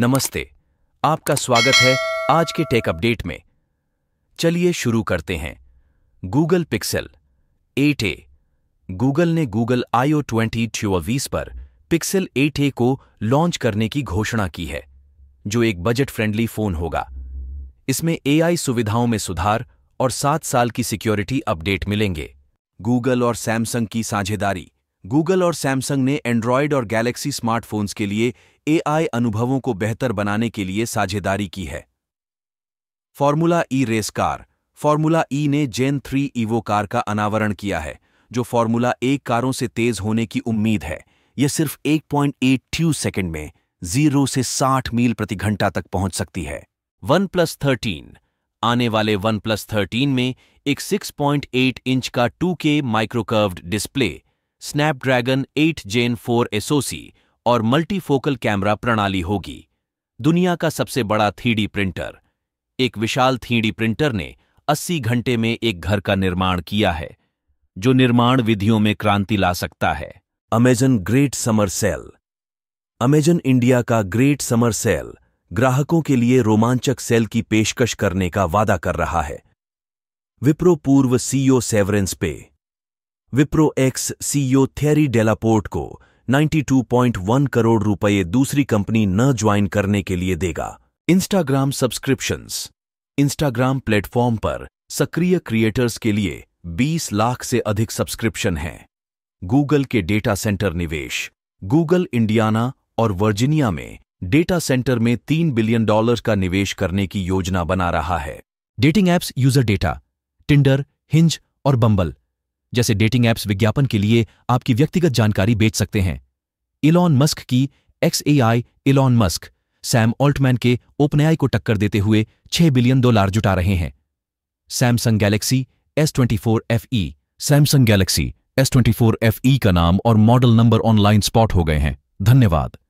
नमस्ते आपका स्वागत है आज के टेक अपडेट में चलिए शुरू करते हैं गूगल पिक्सल 8a गूगल ने गूगल आईओ ट्वेंटी चौबीस पर पिक्सल 8a को लॉन्च करने की घोषणा की है जो एक बजट फ्रेंडली फोन होगा इसमें एआई सुविधाओं में सुधार और सात साल की सिक्योरिटी अपडेट मिलेंगे गूगल और सैमसंग की साझेदारी गूगल और सैमसंग ने एंड्रॉयड और गैलेक्सी स्मार्टफोन्स के लिए एआई अनुभवों को बेहतर बनाने के लिए साझेदारी की है Formula E race car Formula E ने जेन थ्री ईवो कार का अनावरण किया है जो फॉर्मूला एक कारों से तेज होने की उम्मीद है यह सिर्फ 1.82 सेकेंड में जीरो से 60 मील प्रति घंटा तक पहुंच सकती है वन प्लस थर्टीन आने वाले वन प्लस थर्टीन में एक 6.8 इंच का 2K microcurved display Snapdragon 8 gen 4 SOC और मल्टीफोकल कैमरा प्रणाली होगी दुनिया का सबसे बड़ा थ्री प्रिंटर एक विशाल थ्री प्रिंटर ने 80 घंटे में एक घर का निर्माण किया है जो निर्माण विधियों में क्रांति ला सकता है Amazon great summer sale Amazon India का ग्रेट समर सेल ग्राहकों के लिए रोमांचक सेल की पेशकश करने का वादा कर रहा है विप्रो पूर्व CEO severance pay Wipro ex CEO Thierry Delaporte को 92.1 करोड़ रुपए दूसरी कंपनी न ज्वाइन करने के लिए देगा इंस्टाग्राम सब्सक्रिप्शंस इंस्टाग्राम प्लेटफॉर्म पर सक्रिय क्रिएटर्स के लिए 20 लाख से अधिक सब्सक्रिप्शन हैं गूगल के डेटा सेंटर निवेश गूगल इंडियाना और वर्जीनिया में डेटा सेंटर में तीन बिलियन डॉलर का निवेश करने की योजना बना रहा है dating apps user data Tinder Hinge और बंबल जैसे डेटिंग ऐप्स विज्ञापन के लिए आपकी व्यक्तिगत जानकारी बेच सकते हैं इलॉन मस्क की X A I Elon Musk Sam Altman के ओपन को टक्कर देते हुए 6 बिलियन डॉलर जुटा रहे हैं Samsung Galaxy S twenty four F E Samsung Galaxy S twenty four का नाम और मॉडल नंबर ऑनलाइन स्पॉट हो गए हैं धन्यवाद